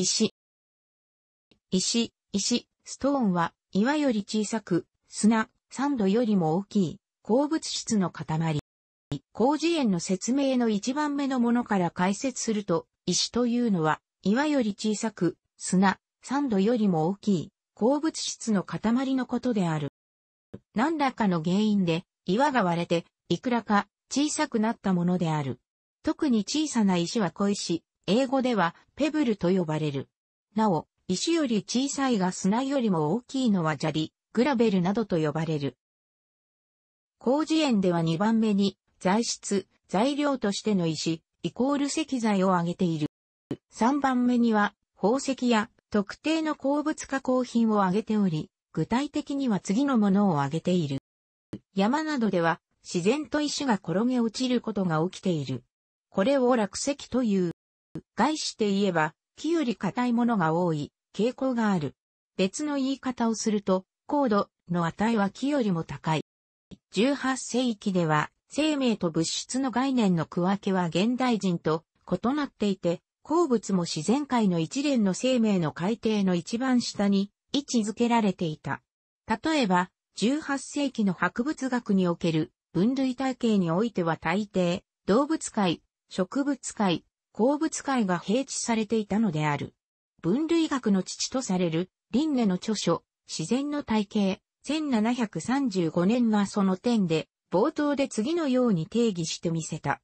石。石、石、ストーンは、岩より小さく、砂、サンドよりも大きい、鉱物質の塊。工事園の説明の一番目のものから解説すると、石というのは、岩より小さく、砂、サンドよりも大きい、鉱物質の塊のことである。何らかの原因で、岩が割れて、いくらか小さくなったものである。特に小さな石は小石、英語ではペブルと呼ばれる。なお、石より小さいが砂よりも大きいのは砂利、グラベルなどと呼ばれる。工事園では2番目に材質、材料としての石、イコール石材を挙げている。3番目には宝石や特定の鉱物加工品を挙げており、具体的には次のものを挙げている。山などでは自然と石が転げ落ちることが起きている。これを落石という。外して言えば、木より硬いものが多い傾向がある。別の言い方をすると、高度の値は木よりも高い。18世紀では、生命と物質の概念の区分けは現代人と異なっていて、鉱物も自然界の一連の生命の海底の一番下に位置づけられていた。例えば、18世紀の博物学における分類体系においては大抵、動物界、植物界、鉱物界が併置されていたのである。分類学の父とされる、輪廻の著書、自然の体系、1735年はその点で、冒頭で次のように定義してみせた。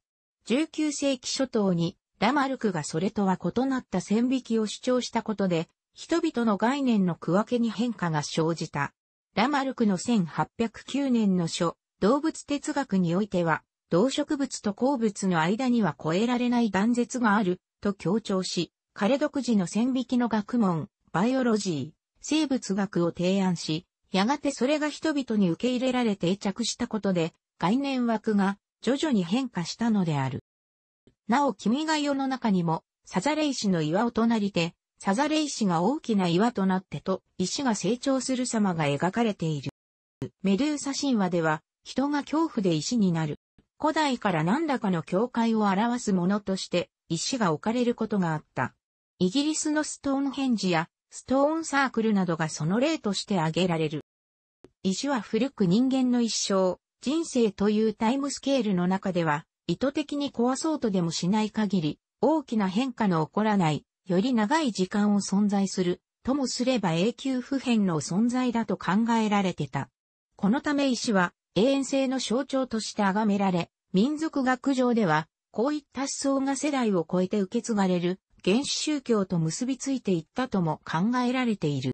19世紀初頭に、ラマルクがそれとは異なった線引きを主張したことで、人々の概念の区分けに変化が生じた。ラマルクの1809年の書、動物哲学においては、動植物と鉱物の間には越えられない断絶がある、と強調し、彼独自の線引きの学問、バイオロジー、生物学を提案し、やがてそれが人々に受け入れられ定着したことで、概念枠が徐々に変化したのである。なお君が世の中にも、サザレイ氏の岩を隣で、サザレイ氏が大きな岩となってと、石が成長する様が描かれている。メドゥーサ神話では、人が恐怖で石になる。古代から何らかの境界を表すものとして石が置かれることがあった。イギリスのストーンヘンジやストーンサークルなどがその例として挙げられる。石は古く人間の一生、人生というタイムスケールの中では、意図的に壊そうとでもしない限り、大きな変化の起こらない、より長い時間を存在する、ともすれば永久不変の存在だと考えられてた。このため石は永遠性の象徴として崇められ、民族学上では、こういった思想が世代を超えて受け継がれる、原始宗教と結びついていったとも考えられている。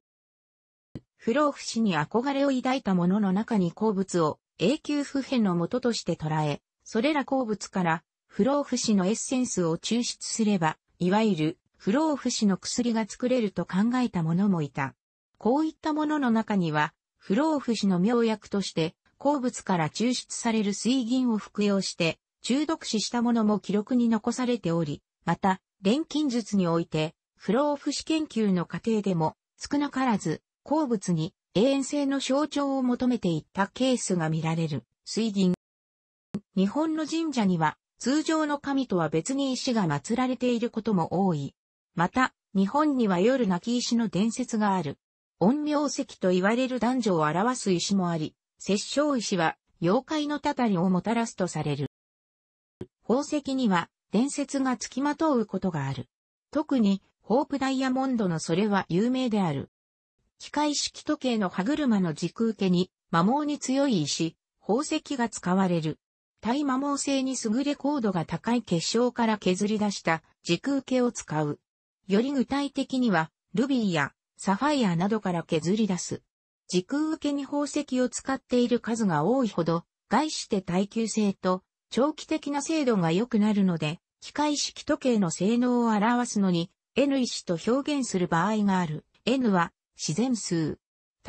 不老不死に憧れを抱いた者の中に鉱物を永久不変のもととして捉え、それら鉱物から不老不死のエッセンスを抽出すれば、いわゆる不老不死の薬が作れると考えた者もいた。こういったものの中には、不老不死の妙薬として、鉱物から抽出される水銀を服用して、中毒死したものも記録に残されており、また、錬金術において、不老不死研究の過程でも、少なからず、鉱物に永遠性の象徴を求めていったケースが見られる、水銀。日本の神社には、通常の神とは別に石が祀られていることも多い。また、日本には夜泣き石の伝説がある。陰陽石と言われる男女を表す石もあり、殺生石は妖怪のたたりをもたらすとされる。宝石には伝説がつきまとうことがある。特に、ホープダイヤモンドのそれは有名である。機械式時計の歯車の軸受けに、摩耗に強い石、宝石が使われる。対摩耗性に優れ高度が高い結晶から削り出した軸受けを使う。より具体的には、ルビーやサファイアなどから削り出す。時空受けに宝石を使っている数が多いほど、概して耐久性と長期的な精度が良くなるので、機械式時計の性能を表すのに N 石と表現する場合がある。N は自然数。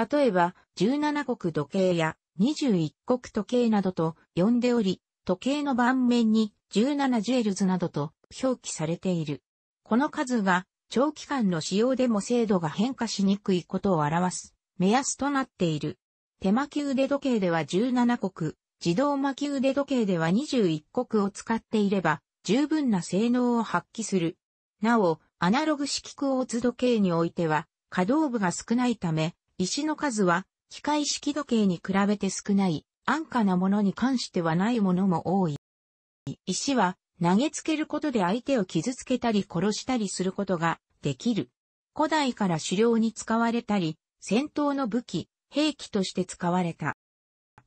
例えば、17国時計や21国時計などと呼んでおり、時計の盤面に17ジュエルズなどと表記されている。この数が長期間の使用でも精度が変化しにくいことを表す。目安となっている。手巻き腕時計では17国、自動巻き腕時計では21国を使っていれば、十分な性能を発揮する。なお、アナログ式クォーツ時計においては、可動部が少ないため、石の数は、機械式時計に比べて少ない、安価なものに関してはないものも多い。石は、投げつけることで相手を傷つけたり殺したりすることができる。古代から狩猟に使われたり、戦闘の武器、兵器として使われた。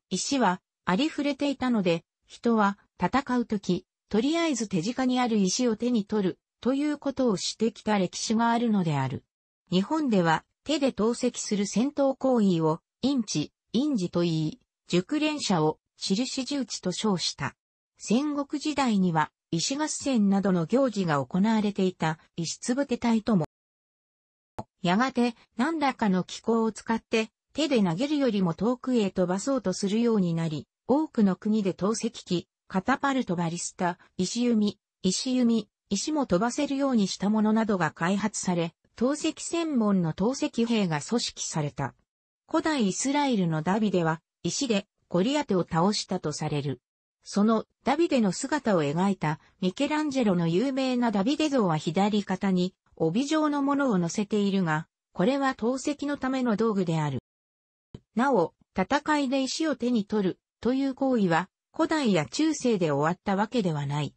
石はありふれていたので、人は戦うとき、とりあえず手近にある石を手に取るということをしてきた歴史があるのである。日本では手で投石する戦闘行為をインチ、インジと言い、熟練者を印打ちと称した。戦国時代には石合戦などの行事が行われていた石ぶ手隊ともやがて何らかの機構を使って手で投げるよりも遠くへ飛ばそうとするようになり、多くの国で投石機、カタパルトバリスタ、石弓、石弓、石も飛ばせるようにしたものなどが開発され、投石専門の投石兵が組織された。古代イスラエルのダビデは、石でゴリアテを倒したとされる。そのダビデの姿を描いたミケランジェロの有名なダビデ像は左肩に帯状のものを乗せているが、これは投石のための道具である。なお、戦いで石を手に取るという行為は古代や中世で終わったわけではない。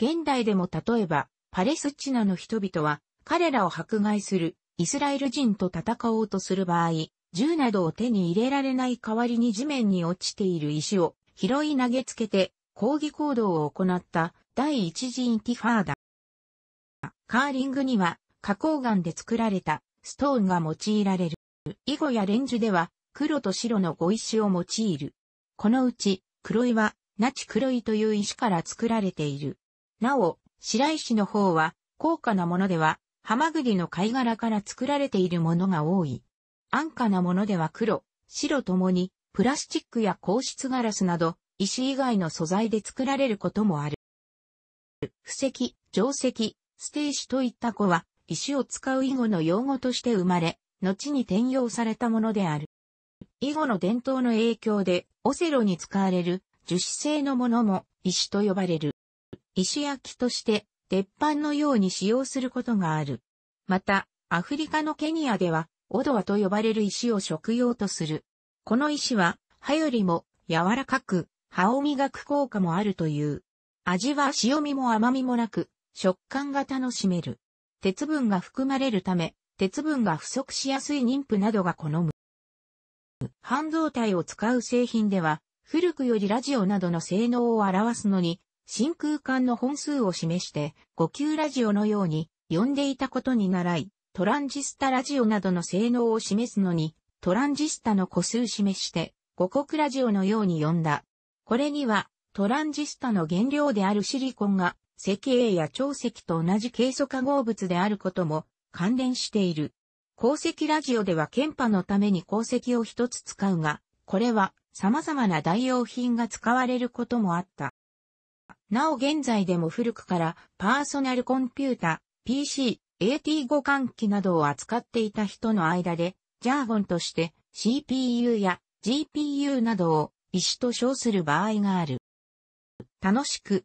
現代でも例えば、パレスチナの人々は彼らを迫害するイスラエル人と戦おうとする場合、銃などを手に入れられない代わりに地面に落ちている石を拾い投げつけて抗議行動を行った第一次インティファーダ。カーリングには花崗岩で作られたストーンが用いられる。囲碁やレンジでは黒と白の碁石を用いる。このうち黒岩、ナチ黒いという石から作られている。なお、白石の方は高価なものではハマグリの貝殻から作られているものが多い。安価なものでは黒、白ともにプラスチックや硬質ガラスなど石以外の素材で作られることもある。布石、定石、ステーシといった子は石を使う囲碁の用語として生まれ、後に転用されたものである。囲碁の伝統の影響で、オセロに使われる樹脂製のものも石と呼ばれる。石焼きとして鉄板のように使用することがある。また、アフリカのケニアでは、オドワと呼ばれる石を食用とする。この石は、歯よりも柔らかく、歯を磨く効果もあるという。味は塩味も甘みもなく、食感が楽しめる。鉄分が含まれるため、鉄分が不足しやすい妊婦などが好む。半導体を使う製品では、古くよりラジオなどの性能を表すのに、真空管の本数を示して、5級ラジオのように呼んでいたことに習い、トランジスタラジオなどの性能を示すのに、トランジスタの個数示して、五国ラジオのように呼んだ。これには、トランジスタの原料であるシリコンが石英や超石と同じ計素化合物であることも関連している。鉱石ラジオでは研波のために鉱石を一つ使うが、これは様々な代用品が使われることもあった。なお現在でも古くからパーソナルコンピュータ、PC、AT 互換機などを扱っていた人の間で、ジャーゴンとして CPU や GPU などを石と称する場合がある。楽しく、